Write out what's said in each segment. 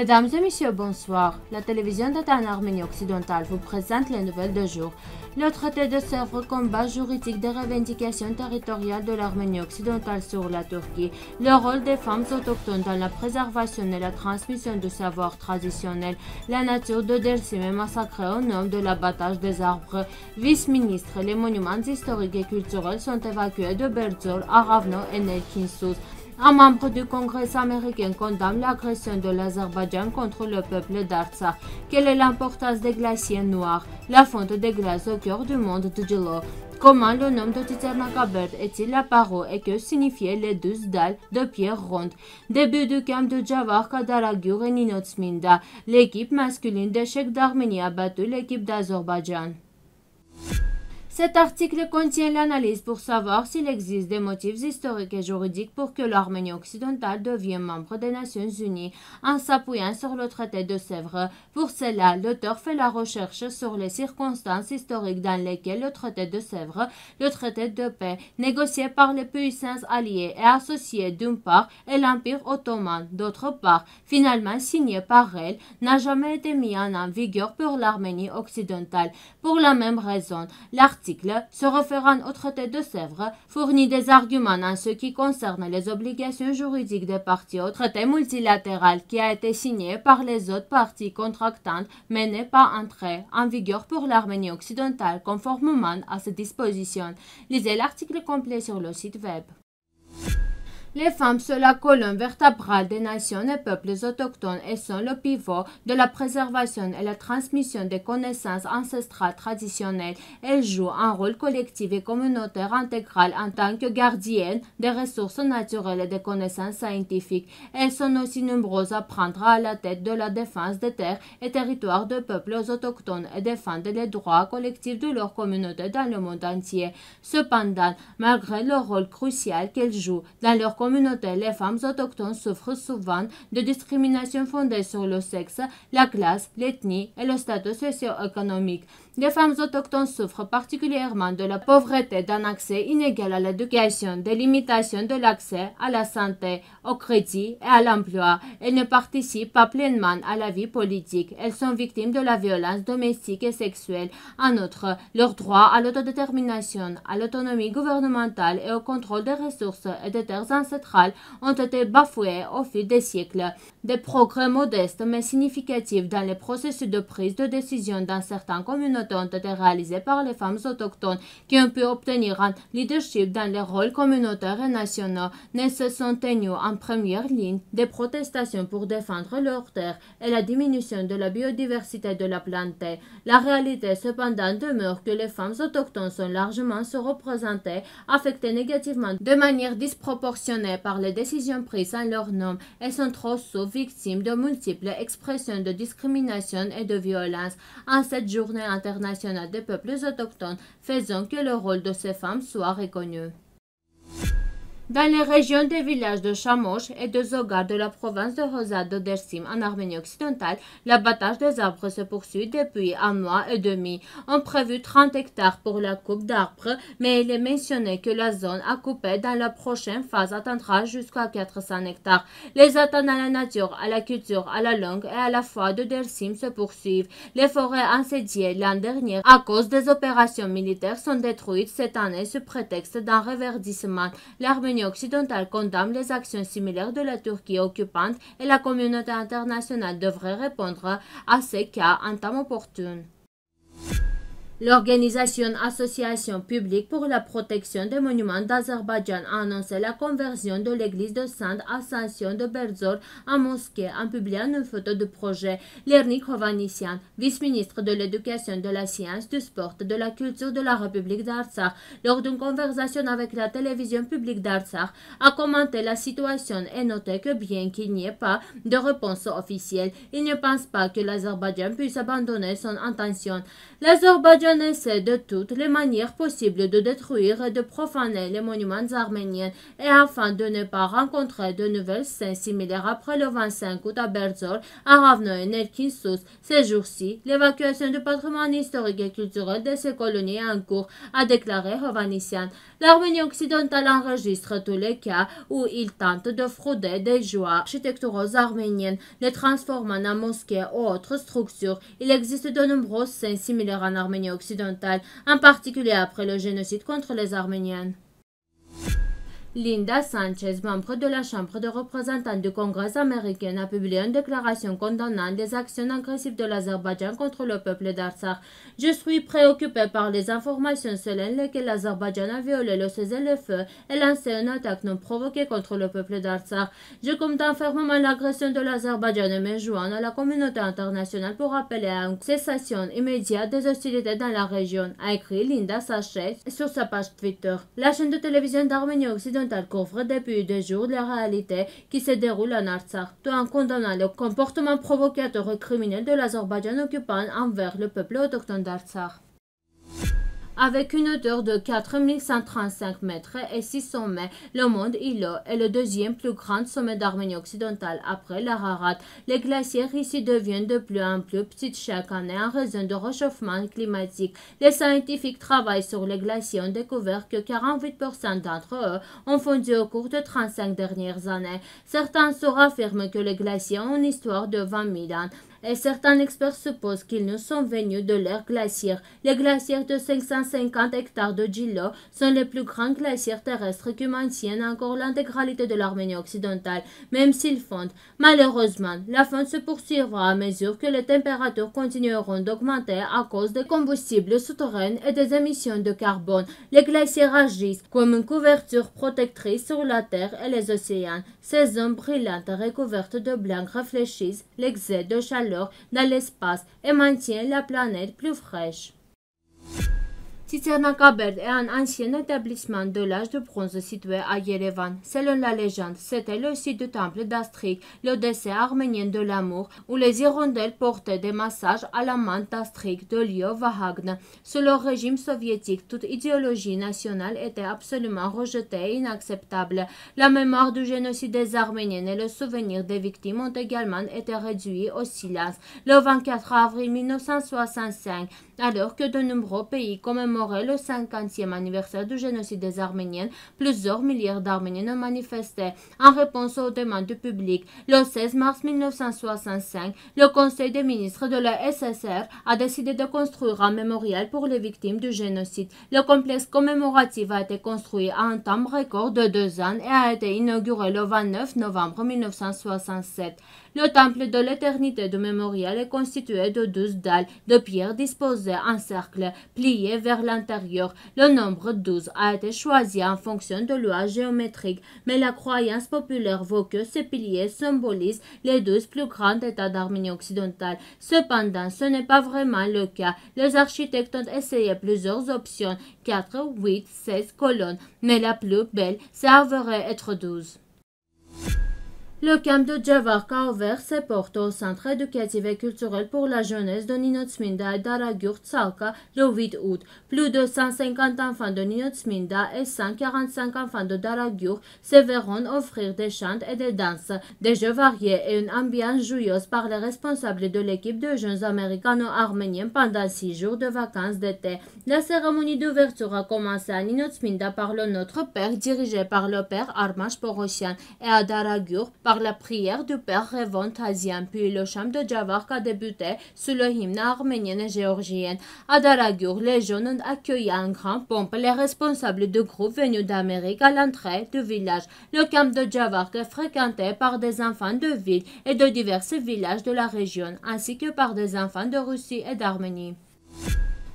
Mesdames et messieurs, bonsoir. La télévision d'État en Arménie occidentale vous présente les nouvelles de jour. Le traité de Sèvres combat juridique des revendications territoriales de l'Arménie occidentale sur la Turquie, le rôle des femmes autochtones dans la préservation et la transmission du savoir traditionnel, la nature de Dersim est massacrée au nom de l'abattage des arbres. Vice-ministre, les monuments historiques et culturels sont évacués de Berzor Aravno et Nelkinsus. Un membre du Congrès américain condamne l'agression de l'Azerbaïdjan contre le peuple d'Artsakh. Quelle est l'importance des glaciers noirs La fonte des glaces au cœur du monde de Djelo? Comment le nom de Titernakabert est-il apparu et que signifiaient les douze dalles de pierre ronde Début du camp de Javar Kadaragur et Ninotsminda. L'équipe masculine d'échecs d'Arménie a battu l'équipe d'Azerbaïdjan. Cet article contient l'analyse pour savoir s'il existe des motifs historiques et juridiques pour que l'Arménie occidentale devienne membre des Nations Unies en s'appuyant sur le traité de Sèvres. Pour cela, l'auteur fait la recherche sur les circonstances historiques dans lesquelles le traité de Sèvres, le traité de paix, négocié par les puissances alliées et associées d'une part et l'Empire ottoman d'autre part, finalement signé par elle, n'a jamais été mis en vigueur pour l'Arménie occidentale. Pour la même raison, l'article se référant au traité de Sèvres, fournit des arguments en ce qui concerne les obligations juridiques des parties au traité multilatéral qui a été signé par les autres parties contractantes mais n'est pas entré en vigueur pour l'Arménie occidentale conformément à ses dispositions. Lisez l'article complet sur le site web. Les femmes sont la colonne vertébrale des nations et peuples autochtones et sont le pivot de la préservation et la transmission des connaissances ancestrales traditionnelles. Elles jouent un rôle collectif et communautaire intégral en tant que gardiennes des ressources naturelles et des connaissances scientifiques. Elles sont aussi nombreuses à prendre à la tête de la défense des terres et territoires de peuples autochtones et défendre les droits collectifs de leur communauté dans le monde entier. Cependant, malgré le rôle crucial qu'elles jouent dans leur communauté, les femmes autochtones souffrent souvent de discriminations fondées sur le sexe, la classe, l'ethnie et le statut socio-économique. Les femmes autochtones souffrent particulièrement de la pauvreté, d'un accès inégal à l'éducation, des limitations de l'accès à la santé, au crédit et à l'emploi. Elles ne participent pas pleinement à la vie politique. Elles sont victimes de la violence domestique et sexuelle. En outre, leur droit à l'autodétermination, à l'autonomie gouvernementale et au contrôle des ressources et des terres ancestrales ont été bafoués au fil des siècles. Des progrès modestes mais significatifs dans les processus de prise de décision dans certaines communautés ont été réalisées par les femmes autochtones qui ont pu obtenir un leadership dans les rôles communautaires et nationaux ne se sont tenues en première ligne des protestations pour défendre leurs terres et la diminution de la biodiversité de la planète. La réalité cependant demeure que les femmes autochtones sont largement représentées affectées négativement de manière disproportionnée par les décisions prises en leur nom et sont trop souvent victimes de multiples expressions de discrimination et de violence. En cette journée internationale, international des peuples autochtones, faisant que le rôle de ces femmes soit reconnu dans les régions des villages de Chamoche et de Zogar de la province de rosade de Dersim en Arménie occidentale, l'abattage des arbres se poursuit depuis un mois et demi. On prévu 30 hectares pour la coupe d'arbres, mais il est mentionné que la zone à couper dans la prochaine phase atteindra jusqu'à 400 hectares. Les attentes à la nature, à la culture, à la langue et à la foi de Dersim se poursuivent. Les forêts incendiées l'an dernier à cause des opérations militaires sont détruites cette année sous prétexte d'un reverdissement occidentale condamne les actions similaires de la Turquie occupante et la communauté internationale devrait répondre à ces cas en temps opportun. L'organisation Association publique pour la protection des monuments d'Azerbaïdjan a annoncé la conversion de l'église de Sainte Ascension de Berzor en mosquée en publiant une photo du projet. Lernik Hovanissian, vice-ministre de l'Éducation, de la Science, du Sport et de la Culture de la République d'Artsakh, lors d'une conversation avec la télévision publique d'Artsakh, a commenté la situation et noté que bien qu'il n'y ait pas de réponse officielle, il ne pense pas que l'Azerbaïdjan puisse abandonner son intention. L'Azerbaïdjan l'on de toutes les manières possibles de détruire et de profaner les monuments arméniens et afin de ne pas rencontrer de nouvelles scènes similaires après le 25 août à Berzor, à Ravno et Nelkinsus. Ces jours-ci, l'évacuation du patrimoine historique et culturel de ces colonies est en cours, a déclaré Hovhannissian. L'Arménie occidentale enregistre tous les cas où il tente de frauder des joies architecturales arméniennes, les transformant en mosquées ou autres structures. Il existe de nombreuses scènes similaires en Arménie occidentale occidentale, en particulier après le génocide contre les Arméniennes. Linda Sanchez, membre de la Chambre de représentants du Congrès américain, a publié une déclaration condamnant des actions agressives de l'Azerbaïdjan contre le peuple d'Artsakh. Je suis préoccupée par les informations selon lesquelles l'Azerbaïdjan a violé le cessez-le-feu et lancé une attaque non provoquée contre le peuple d'Artsakh. Je condamne fermement l'agression de l'Azerbaïdjan et me joins à la communauté internationale pour appeler à une cessation immédiate des hostilités dans la région, a écrit Linda Sanchez sur sa page Twitter. La chaîne de télévision d'Arménie Occidentale couvre depuis deux jours la réalité qui se déroule en Artsakh, tout en condamnant le comportement provocateur et criminel de l'Azerbaïdjan occupant envers le peuple autochtone d'Artsakh. Avec une hauteur de 4135 mètres et 6 sommets, le monde Ilo est le deuxième plus grand sommet d'Arménie occidentale après l'Ararat. Les glaciers ici deviennent de plus en plus petites chaque année en raison du réchauffement climatique. Les scientifiques travaillent sur les glaciers ont découvert que 48% d'entre eux ont fondu au cours de 35 dernières années. Certains se affirment que les glaciers ont une histoire de 20 000 ans et certains experts supposent qu'ils ne sont venus de l'ère glaciaire. Les glaciers de 550 hectares de Gilo sont les plus grands glaciers terrestres qui maintiennent encore l'intégralité de l'Arménie occidentale, même s'ils fondent. Malheureusement, la fonte se poursuivra à mesure que les températures continueront d'augmenter à cause des combustibles souterrains et des émissions de carbone. Les glaciers agissent comme une couverture protectrice sur la Terre et les océans. Ces zones brillantes recouvertes de blanc réfléchissent l'excès de chaleur dans l'espace et maintient la planète plus fraîche. Citernacaberl est un ancien établissement de l'âge de bronze situé à Yerevan. Selon la légende, c'était le site du temple d'Astrik, le décès arménien de l'amour, où les hirondelles portaient des massages à la main d'Astrik de Lio Vahagne. Sous le régime soviétique, toute idéologie nationale était absolument rejetée et inacceptable. La mémoire du génocide des Arméniens et le souvenir des victimes ont également été réduits au silence. Le 24 avril 1965, alors que de nombreux pays commémoraient le 50e anniversaire du génocide des Arméniens, plusieurs milliards d'Arméniens ont manifesté en réponse aux demandes du public. Le 16 mars 1965, le Conseil des ministres de la SSR a décidé de construire un mémorial pour les victimes du génocide. Le complexe commémoratif a été construit en temps record de deux ans et a été inauguré le 29 novembre 1967. Le temple de l'éternité du mémorial est constitué de douze dalles de pierre disposées en cercle, pliées vers l'intérieur. Le nombre douze a été choisi en fonction de lois géométriques, mais la croyance populaire vaut que ces piliers symbolisent les douze plus grands états d'Arménie occidentale. Cependant, ce n'est pas vraiment le cas. Les architectes ont essayé plusieurs options, 4, 8, 16 colonnes, mais la plus belle à être douze. Le camp de Javarka a ouvert ses portes au centre éducatif et culturel pour la jeunesse de Ninotsminda et Daragur le 8 août. Plus de 150 enfants de Ninotsminda et 145 enfants de Daragur se verront offrir des chants et des danses, des jeux variés et une ambiance joyeuse par les responsables de l'équipe de jeunes américano-arméniens pendant six jours de vacances d'été. La cérémonie d'ouverture a commencé à Ninotsminda par le Notre Père dirigé par le père Armash Poroshian et à Daragur par par la prière du Père Tazian, puis le chant de Javark a débuté sous le hymne arménien et géorgien. À Daragur, les jeunes ont accueilli en grand pompe les responsables du groupe venus d'Amérique à l'entrée du village. Le camp de Javark est fréquenté par des enfants de ville et de diverses villages de la région, ainsi que par des enfants de Russie et d'Arménie.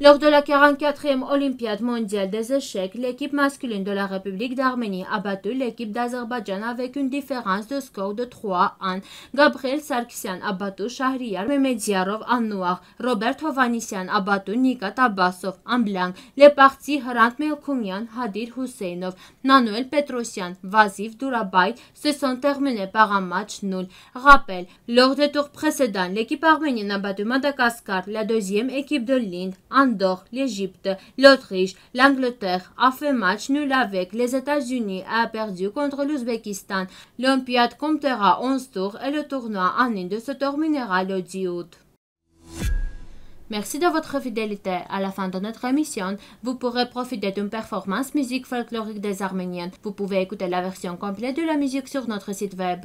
Lors de la 44e Olympiade mondiale des échecs, l'équipe masculine de la République d'Arménie a battu l'équipe d'Azerbaïdjan avec une différence de score de 3 à 1. Gabriel Sarkisian a battu Shahriyar Mehmediarov en noir. Robert Hovanissian a battu Nikat Abbasov en blanc. Les partis Hrant Melkoumyan, Hadir Huseinov, Manuel Petrosyan, Vazif Durabay se sont terminés par un match nul. Rappel, lors des tours précédents, l'équipe arménienne a battu Madagascar, la deuxième équipe de l'Inde, en l'Égypte, l'Autriche, l'Angleterre a fait match nul avec les États-Unis a perdu contre l'Ouzbékistan. L'Olympiade comptera 11 tours et le tournoi en Inde se terminera le 10 août. Merci de votre fidélité. À la fin de notre émission, vous pourrez profiter d'une performance musique folklorique des Arméniens. Vous pouvez écouter la version complète de la musique sur notre site web.